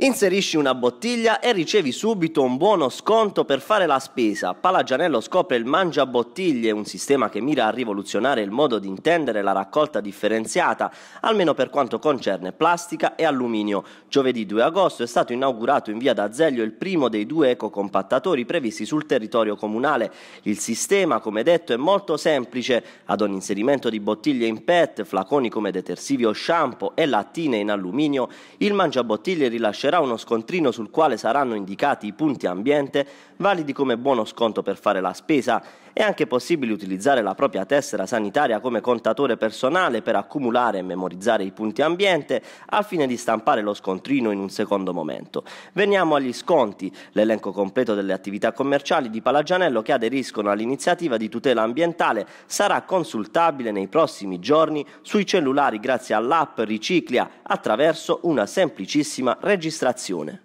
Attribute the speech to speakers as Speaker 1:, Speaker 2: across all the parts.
Speaker 1: Inserisci una bottiglia e ricevi subito un buono sconto per fare la spesa. Palagianello scopre il Mangia Bottiglie, un sistema che mira a rivoluzionare il modo di intendere la raccolta differenziata, almeno per quanto concerne plastica e alluminio. Giovedì 2 agosto è stato inaugurato in via d'Azeglio il primo dei due ecocompattatori previsti sul territorio comunale. Il sistema, come detto, è molto semplice. Ad ogni inserimento di bottiglie in PET, flaconi come detersivi o shampoo e lattine in alluminio, il Mangia Bottiglie rilascia rilascerà uno scontrino sul quale saranno indicati i punti ambiente validi come buono sconto per fare la spesa è anche possibile utilizzare la propria tessera sanitaria come contatore personale per accumulare e memorizzare i punti ambiente al fine di stampare lo scontrino in un secondo momento. Veniamo agli sconti, l'elenco completo delle attività commerciali di Palagianello che aderiscono all'iniziativa di tutela ambientale sarà consultabile nei prossimi giorni sui cellulari grazie all'app Riciclia attraverso una semplicissima registrazione.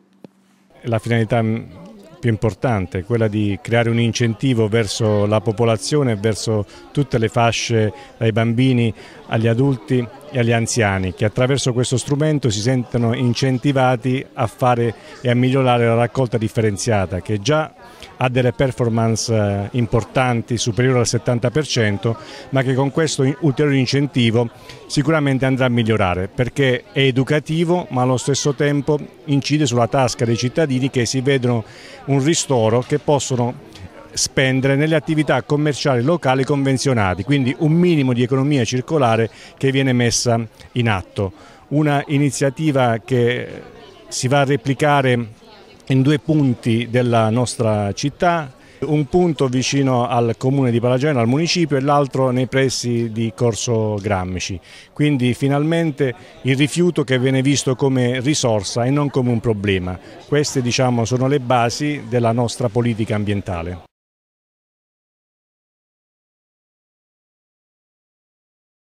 Speaker 2: La finalità più importante, quella di creare un incentivo verso la popolazione, verso tutte le fasce, dai bambini agli adulti e agli anziani che attraverso questo strumento si sentono incentivati a fare e a migliorare la raccolta differenziata che già ha delle performance eh, importanti, superiori al 70%, ma che con questo ulteriore incentivo sicuramente andrà a migliorare perché è educativo ma allo stesso tempo incide sulla tasca dei cittadini che si vedono un ristoro che possono spendere nelle attività commerciali locali convenzionate, quindi un minimo di economia circolare che viene messa in atto. Una iniziativa che si va a replicare in due punti della nostra città, un punto vicino al comune di Palageno, al municipio, e l'altro nei pressi di Corso Grammici. Quindi finalmente il rifiuto che viene visto come risorsa e non come un problema. Queste diciamo, sono le basi della nostra politica ambientale.